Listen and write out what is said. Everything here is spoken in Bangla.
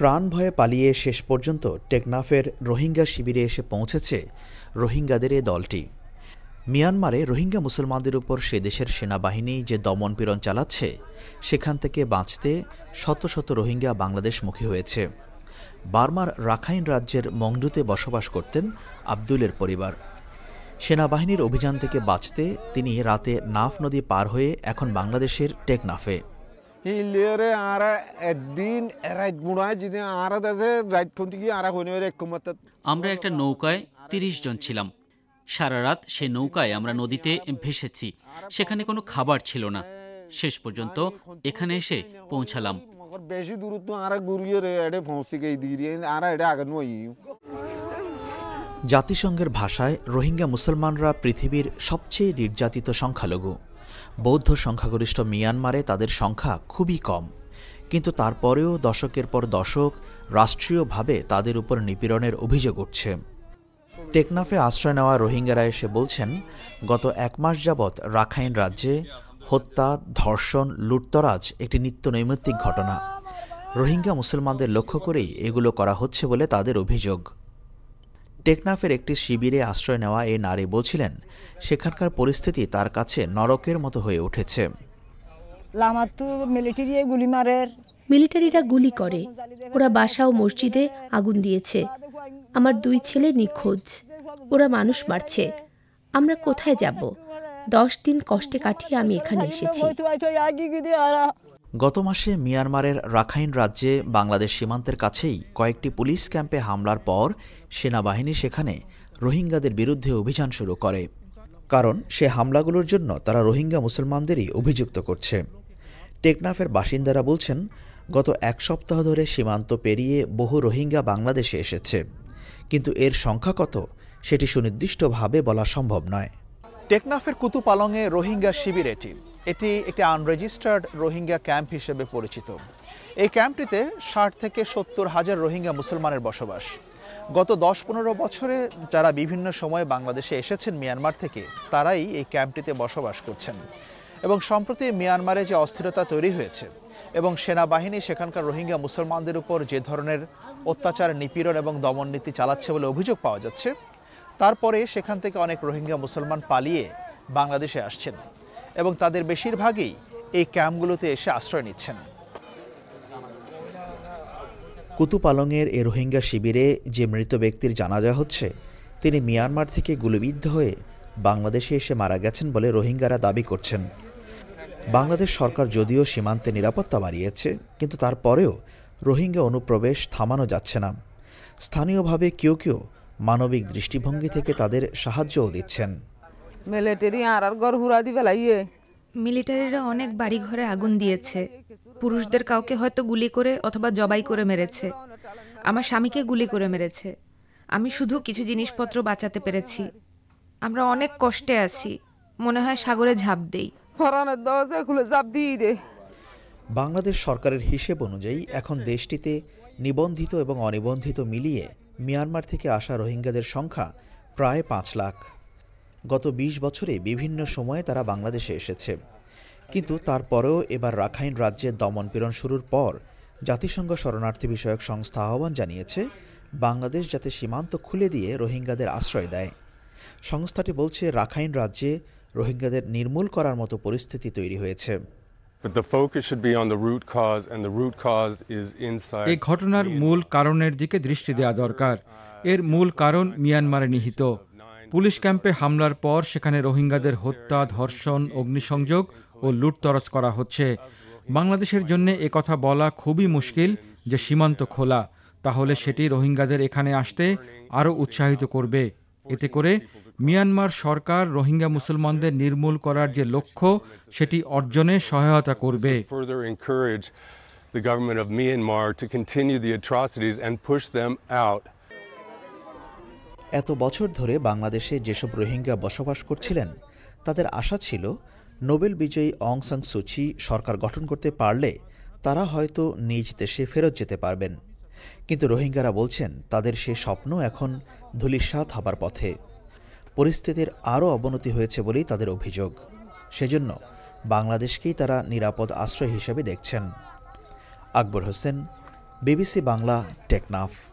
প্রাণ ভয়ে পালিয়ে শেষ পর্যন্ত টেকনাফের রোহিঙ্গা শিবিরে এসে পৌঁছেছে রোহিঙ্গাদের এ দলটি মিয়ানমারে রোহিঙ্গা মুসলমানদের উপর সে দেশের সেনাবাহিনী যে দমনপীড়ন চালাচ্ছে সেখান থেকে বাঁচতে শত শত রোহিঙ্গা বাংলাদেশমুখী হয়েছে বার্মার রাখাইন রাজ্যের মংডুতে বসবাস করতেন আব্দুলের পরিবার সেনাবাহিনীর অভিযান থেকে বাঁচতে তিনি রাতে নাফ নদী পার হয়ে এখন বাংলাদেশের টেকনাফে হিলেরে আর একদিন রাত গুণায় যদি আর দেশে রাত ফোনটি গিয়ে আরা হইনি একমাত্র আমরা একটা নৌকায় তিরিশ জন ছিলাম সারা রাত সে নৌকায় আমরা নদীতে ভেসেছি সেখানে কোনো খাবার ছিল না শেষ পর্যন্ত এখানে এসে পৌঁছালাম বেশি দূরত্ব আর ঘুরিয়ে রে এডে পৌঁছে গিয়ে দিয়ে আর এটা আগে নই জাতিসংঘের ভাষায় রোহিঙ্গা মুসলমানরা পৃথিবীর সবচেয়ে নির্যাতিত সংখ্যালঘু বৌদ্ধ সংখ্যাগরিষ্ঠ মিয়ানমারে তাদের সংখ্যা খুবই কম কিন্তু তারপরেও দশকের পর দশক রাষ্ট্রীয়ভাবে তাদের উপর নিপীড়নের অভিযোগ উঠছে টেকনাফে আশ্রয় নেওয়া রোহিঙ্গারা এসে বলছেন গত এক মাস যাবৎ রাখাইন রাজ্যে হত্যা ধর্ষণ লুটতরাজ একটি নিত্য নৈমিত্তিক ঘটনা রোহিঙ্গা মুসলমানদের লক্ষ্য করেই এগুলো করা হচ্ছে বলে তাদের অভিযোগ টেকনাফের একটি শিবিরে আশ্রয় নেওয়া এই নারী বলছিলেন সেখানকার পরিস্থিতি তার কাছে নরকের মতো হয়ে উঠেছে মিলিটারিরা গুলি করে ওরা বাসা ও মসজিদে আগুন দিয়েছে আমার দুই ছেলে নিখোঁজ ওরা মানুষ মারছে আমরা কোথায় যাব দশ দিন কষ্টে কাটিয়ে আমি এখানে এসেছি গত মাসে মিয়ানমারের রাখাইন রাজ্যে বাংলাদেশ সীমান্তের কাছেই কয়েকটি পুলিশ ক্যাম্পে হামলার পর সেনাবাহিনী সেখানে রোহিঙ্গাদের বিরুদ্ধে অভিযান শুরু করে কারণ সে হামলাগুলোর জন্য তারা রোহিঙ্গা মুসলমানদেরই অভিযুক্ত করছে টেকনাফের বাসিন্দারা বলছেন গত এক সপ্তাহ ধরে সীমান্ত পেরিয়ে বহু রোহিঙ্গা বাংলাদেশে এসেছে কিন্তু এর সংখ্যা কত সেটি সুনির্দিষ্টভাবে বলা সম্ভব নয় টেকনাফের কুতুপালংয়ে রোহিঙ্গা শিবির এটি এটি একটি আনরেজিস্টার্ড রোহিঙ্গা ক্যাম্প হিসেবে পরিচিত এই ক্যাম্পটিতে ষাট থেকে সত্তর হাজার রোহিঙ্গা মুসলমানের বসবাস গত দশ পনেরো বছরে যারা বিভিন্ন সময়ে বাংলাদেশে এসেছেন মিয়ানমার থেকে তারাই এই ক্যাম্পটিতে বসবাস করছেন এবং সম্প্রতি মিয়ানমারে যে অস্থিরতা তৈরি হয়েছে এবং সেনাবাহিনী সেখানকার রোহিঙ্গা মুসলমানদের উপর যে ধরনের অত্যাচার নিপীড়ন এবং দমননীতি চালাচ্ছে বলে অভিযোগ পাওয়া যাচ্ছে তারপরে সেখান থেকে অনেক রোহিঙ্গা মুসলমান পালিয়ে বাংলাদেশে আসছেন এবং তাদের বেশিরভাগই এই ক্যাম্পগুলোতে এসে আশ্রয় নিচ্ছেন কুতুপালংয়ের এ রোহিঙ্গা শিবিরে যে মৃত ব্যক্তির জানাজা হচ্ছে তিনি মিয়ানমার থেকে গুলিবিদ্ধ হয়ে বাংলাদেশে এসে মারা গেছেন বলে রোহিঙ্গারা দাবি করছেন বাংলাদেশ সরকার যদিও সীমান্তে নিরাপত্তা বাড়িয়েছে কিন্তু তারপরেও রোহিঙ্গা অনুপ্রবেশ থামানো যাচ্ছে না স্থানীয়ভাবে কেউ কেউ মানবিক দৃষ্টিভঙ্গি থেকে তাদের সাহায্যও দিচ্ছেন মিলিটারি আর আর ঘর হুরা দিবে লাইয়ে মিলিটারিরা অনেক বাড়ি ঘরে আগুন দিয়েছে পুরুষদের কাউকে হয়তো গুলি করে অথবা জবাই করে মেরেছে আমার স্বামীকে গুলি করে মেরেছে আমি শুধু কিছু জিনিসপত্র বাঁচাতে পেরেছি আমরা অনেক কষ্টে আছি মনে হয় সাগরে ঝাঁপ দেই ফরানের দরজা খুলে ঝাঁপ দিয়ে দে বাংলাদেশ সরকারের হিসেব অনুযায়ী এখন দেশটিতে নিবন্ধিত এবং অনিবন্ধিত মিলিয়ে মিয়ানমার থেকে আসা রোহিঙ্গাদের সংখ্যা প্রায় পাঁচ লাখ গত ২০ বছরে বিভিন্ন সময়ে তারা বাংলাদেশে এসেছে কিন্তু তারপরেও এবার রাখাইন রাজ্যে দমন পীড়ন শুরুর পর জাতিসংঘ শরণার্থী বিষয়ক সংস্থা আহ্বান জানিয়েছে বাংলাদেশ যাতে সীমান্ত খুলে দিয়ে রোহিঙ্গাদের আশ্রয় দেয় সংস্থাটি বলছে রাখাইন রাজ্যে রোহিঙ্গাদের নির্মূল করার মতো পরিস্থিতি তৈরি হয়েছে এই ঘটনার মূল কারণের দিকে দৃষ্টি দেওয়া দরকার এর মূল কারণ মিয়ানমারে নিহিত পুলিশ ক্যাম্পে হামলার পর সেখানে রোহিঙ্গাদের হত্যা ধর্ষণ অগ্নিসংযোগ ও লুটতরজ করা হচ্ছে বাংলাদেশের জন্য কথা বলা খুবই মুশকিল যে সীমান্ত খোলা তাহলে সেটি রোহিঙ্গাদের এখানে আসতে আরও উৎসাহিত করবে এতে করে মিয়ানমার সরকার রোহিঙ্গা মুসলমানদের নির্মূল করার যে লক্ষ্য সেটি অর্জনে সহায়তা করবে The government of Myanmar to continue the atrocities and push them out এত বছর ধরে বাংলাদেশে যেসব রোহিঙ্গা বসবাস করছিলেন তাদের আশা ছিল নোবেল বিজয়ী অং সাং সুচি সরকার গঠন করতে পারলে তারা হয়তো নিজ দেশে ফেরত যেতে পারবেন কিন্তু রোহিঙ্গারা বলছেন তাদের সে স্বপ্ন এখন ধুলিস্বাদ হবার পথে পরিস্থিতির আরও অবনতি হয়েছে বলেই তাদের অভিযোগ সেজন্য বাংলাদেশকেই তারা নিরাপদ আশ্রয় হিসেবে দেখছেন আকবর হোসেন বিবিসি বাংলা টেকনাফ